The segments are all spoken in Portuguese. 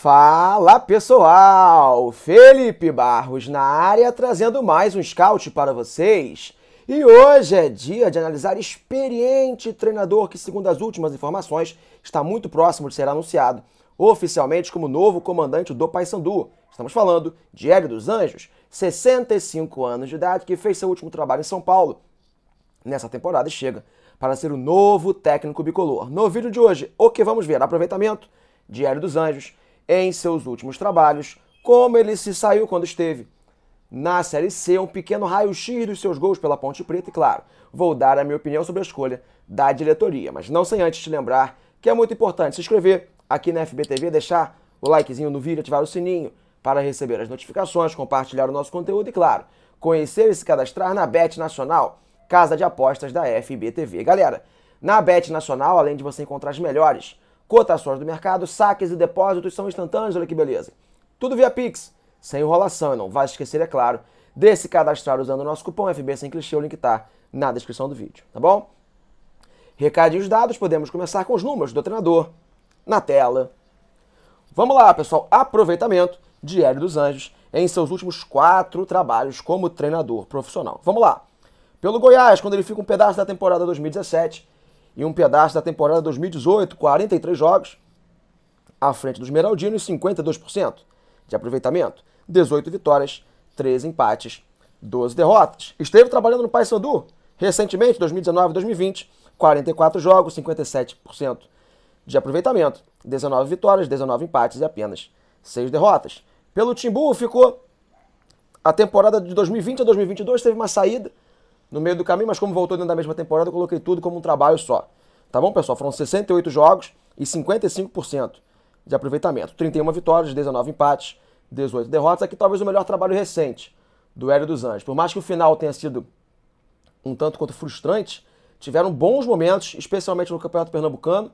Fala pessoal! Felipe Barros na área trazendo mais um scout para vocês. E hoje é dia de analisar experiente treinador que, segundo as últimas informações, está muito próximo de ser anunciado oficialmente como novo comandante do Paysandu. Estamos falando de Hélio dos Anjos, 65 anos de idade, que fez seu último trabalho em São Paulo. Nessa temporada chega para ser o novo técnico bicolor. No vídeo de hoje, o que vamos ver? Aproveitamento de Hélio dos Anjos em seus últimos trabalhos, como ele se saiu quando esteve. Na Série C, um pequeno raio-x dos seus gols pela Ponte Preta, e claro, vou dar a minha opinião sobre a escolha da diretoria, mas não sem antes te lembrar que é muito importante se inscrever aqui na FBTV, deixar o likezinho no vídeo, ativar o sininho para receber as notificações, compartilhar o nosso conteúdo e, claro, conhecer e se cadastrar na Bet Nacional, casa de apostas da FBTV. Galera, na Bet Nacional, além de você encontrar as melhores cotações do mercado, saques e depósitos são instantâneos, olha que beleza. Tudo via Pix, sem enrolação, não vai esquecer, é claro, de se cadastrar usando o nosso cupom FB sem clichê, o link está na descrição do vídeo, tá bom? Recadinhos dados, podemos começar com os números do treinador na tela. Vamos lá, pessoal. Aproveitamento de Hélio dos Anjos em seus últimos quatro trabalhos como treinador profissional. Vamos lá. Pelo Goiás, quando ele fica um pedaço da temporada 2017, e um pedaço da temporada 2018, 43 jogos, à frente do Esmeraldino e 52% de aproveitamento, 18 vitórias, 13 empates, 12 derrotas. Esteve trabalhando no Paysandu recentemente, 2019 e 2020, 44 jogos, 57% de aproveitamento, 19 vitórias, 19 empates e apenas 6 derrotas. Pelo Timbu ficou a temporada de 2020 a 2022 teve uma saída no meio do caminho, mas como voltou dentro da mesma temporada, eu coloquei tudo como um trabalho só. Tá bom, pessoal? Foram 68 jogos e 55% de aproveitamento. 31 vitórias, 19 empates, 18 derrotas. Aqui talvez o melhor trabalho recente do Hélio dos Anjos. Por mais que o final tenha sido um tanto quanto frustrante, tiveram bons momentos, especialmente no Campeonato Pernambucano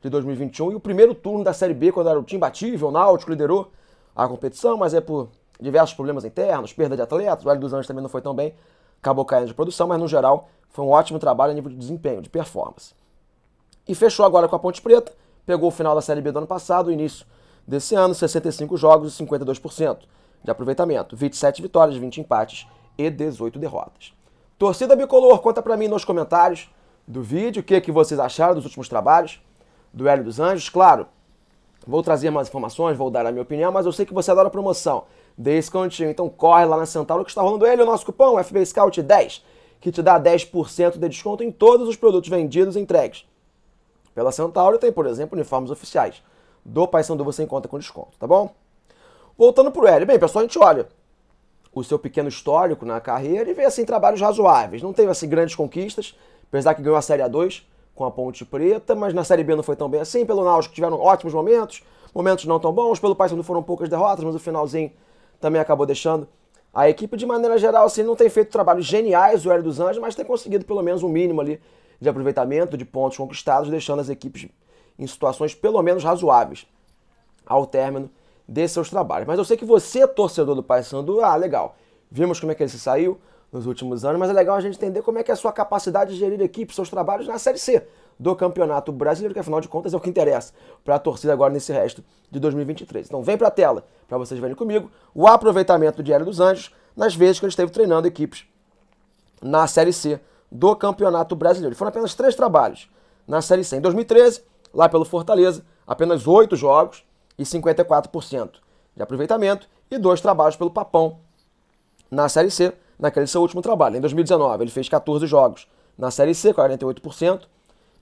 de 2021 e o primeiro turno da Série B, quando era o time batível, o Náutico liderou a competição, mas é por diversos problemas internos, perda de atletas, o Hélio dos Anjos também não foi tão bem acabou caindo de produção, mas no geral foi um ótimo trabalho a nível de desempenho, de performance. E fechou agora com a Ponte Preta, pegou o final da Série B do ano passado, o início desse ano, 65 jogos e 52% de aproveitamento, 27 vitórias, 20 empates e 18 derrotas. Torcida Bicolor, conta para mim nos comentários do vídeo o que, que vocês acharam dos últimos trabalhos do Hélio dos Anjos. Claro, vou trazer mais informações, vou dar a minha opinião, mas eu sei que você adora promoção descontinho. Então corre lá na Centauro que está rolando ele, o nosso cupom FB Scout 10, que te dá 10% de desconto em todos os produtos vendidos e entregues. Pela Centauro tem, por exemplo, uniformes oficiais. Do Paysandu você encontra com desconto, tá bom? Voltando pro Hélio. Bem, pessoal, a gente olha o seu pequeno histórico na carreira e vê, assim, trabalhos razoáveis. Não teve, assim, grandes conquistas, apesar que ganhou a Série A2 com a Ponte Preta, mas na Série B não foi tão bem assim. Pelo Náutico tiveram ótimos momentos, momentos não tão bons. Pelo Paysandu foram poucas derrotas, mas o finalzinho também acabou deixando. A equipe, de maneira geral, assim, não tem feito trabalhos geniais o Hélio dos Anjos, mas tem conseguido pelo menos um mínimo ali de aproveitamento, de pontos conquistados, deixando as equipes em situações pelo menos razoáveis ao término desses seus trabalhos. Mas eu sei que você, torcedor do Paysandu, ah, legal, vimos como é que ele se saiu nos últimos anos, mas é legal a gente entender como é que é a sua capacidade de gerir equipes, seus trabalhos na Série C do Campeonato Brasileiro, que afinal de contas é o que interessa para a torcida agora nesse resto de 2023. Então vem para a tela para vocês verem comigo o aproveitamento do Diário dos Anjos nas vezes que ele esteve treinando equipes na Série C do Campeonato Brasileiro. foram apenas três trabalhos na Série C. Em 2013, lá pelo Fortaleza, apenas oito jogos e 54% de aproveitamento e dois trabalhos pelo Papão na Série C, naquele seu último trabalho. Em 2019, ele fez 14 jogos na Série C, 48%,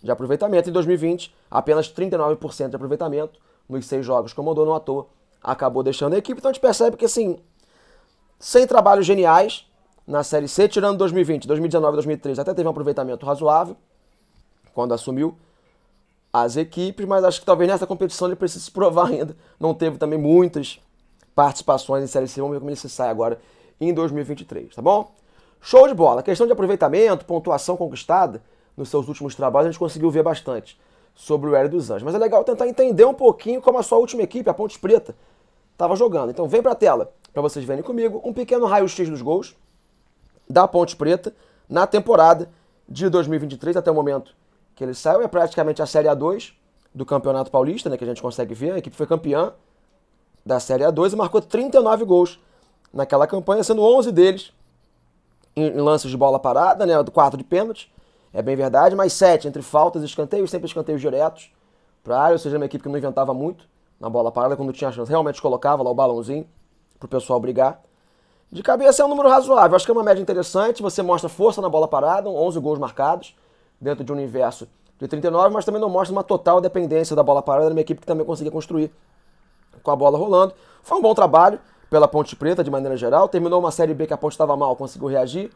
de aproveitamento. Em 2020, apenas 39% de aproveitamento nos seis jogos que o Mondou não acabou deixando a equipe. Então a gente percebe que, assim, sem trabalhos geniais na Série C, tirando 2020, 2019, 2013, até teve um aproveitamento razoável quando assumiu as equipes, mas acho que talvez nessa competição ele precise se provar ainda. Não teve também muitas participações em Série C. Vamos ver como ele se sai agora em 2023, tá bom? Show de bola. Questão de aproveitamento, pontuação conquistada, nos seus últimos trabalhos, a gente conseguiu ver bastante sobre o Hélio dos Anjos. Mas é legal tentar entender um pouquinho como a sua última equipe, a Ponte Preta, estava jogando. Então vem para a tela para vocês verem comigo um pequeno raio-x dos gols da Ponte Preta na temporada de 2023, até o momento que ele saiu. É praticamente a Série A2 do Campeonato Paulista, né, que a gente consegue ver. A equipe foi campeã da Série A2 e marcou 39 gols naquela campanha, sendo 11 deles em lances de bola parada, né, do quarto de pênalti, é bem verdade, mas sete entre faltas e escanteios, sempre escanteios diretos para área, ou seja, é uma equipe que não inventava muito na bola parada, quando tinha chance, realmente colocava lá o balãozinho para o pessoal brigar. De cabeça é um número razoável, acho que é uma média interessante, você mostra força na bola parada, 11 gols marcados dentro de um universo de 39, mas também não mostra uma total dependência da bola parada, uma equipe que também conseguia construir com a bola rolando. Foi um bom trabalho pela Ponte Preta, de maneira geral, terminou uma Série B que a Ponte estava mal, conseguiu reagir,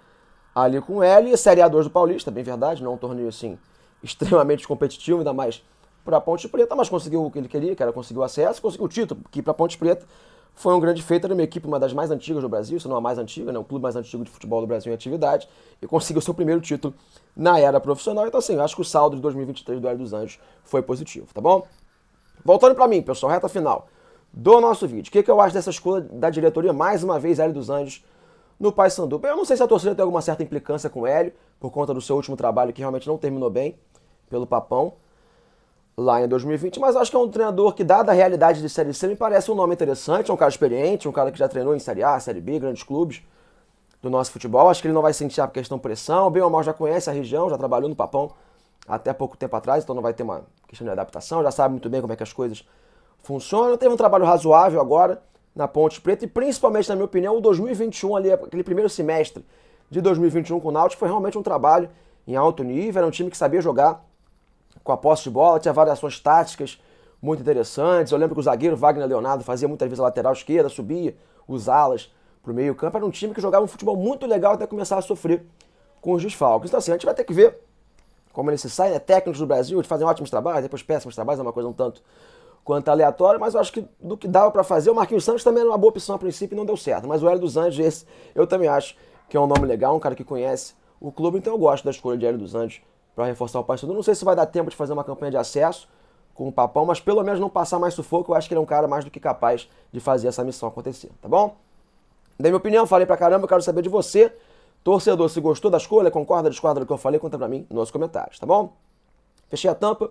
ali com ele E Série A2 do Paulista, bem verdade, não é um torneio assim extremamente competitivo, ainda mais para Ponte Preta, mas conseguiu o que ele queria, que era conseguir o acesso, conseguiu o título, que para Ponte Preta foi um grande feito, era uma equipe, uma das mais antigas do Brasil, se não a mais antiga, né? o clube mais antigo de futebol do Brasil em atividade, e conseguiu seu primeiro título na era profissional. Então, assim, eu acho que o saldo de 2023 do Hélio dos Anjos foi positivo, tá bom? Voltando para mim, pessoal, reta final do nosso vídeo. O que, que eu acho dessa escolha da diretoria? Mais uma vez, Hélio dos Anjos no Paysandu. Eu não sei se a torcida tem alguma certa implicância com o Hélio, por conta do seu último trabalho, que realmente não terminou bem, pelo Papão, lá em 2020, mas acho que é um treinador que, dada a realidade de Série C, me parece um nome interessante, é um cara experiente, um cara que já treinou em Série A, Série B, grandes clubes do nosso futebol. Acho que ele não vai sentir a questão pressão, bem ou mal já conhece a região, já trabalhou no Papão até pouco tempo atrás, então não vai ter uma questão de adaptação, já sabe muito bem como é que as coisas funcionam. Teve um trabalho razoável agora, na Ponte Preta e principalmente, na minha opinião, o 2021 ali, aquele primeiro semestre de 2021 com o Náutico foi realmente um trabalho em alto nível, era um time que sabia jogar com a posse de bola, tinha variações táticas muito interessantes. Eu lembro que o zagueiro Wagner Leonardo fazia muitas vezes a lateral esquerda, subia os alas para o meio-campo. Era um time que jogava um futebol muito legal até começar a sofrer com os desfalques. Então, assim, a gente vai ter que ver como eles se saem, né? Técnicos do Brasil, eles fazem ótimos trabalhos, depois péssimos trabalhos, é uma coisa um tanto quanto aleatório, mas eu acho que do que dava para fazer, o Marquinhos Santos também era uma boa opção a princípio e não deu certo. Mas o Hélio dos Anjos, esse, eu também acho que é um nome legal, um cara que conhece o clube, então eu gosto da escolha de Hélio dos Anjos para reforçar o Paysandu. Não sei se vai dar tempo de fazer uma campanha de acesso com o Papão, mas pelo menos não passar mais sufoco, eu acho que ele é um cara mais do que capaz de fazer essa missão acontecer, tá bom? Dei minha opinião, falei pra caramba, eu quero saber de você, torcedor, se gostou da escolha, concorda, discorda do que eu falei, conta pra mim nos comentários, tá bom? Fechei a tampa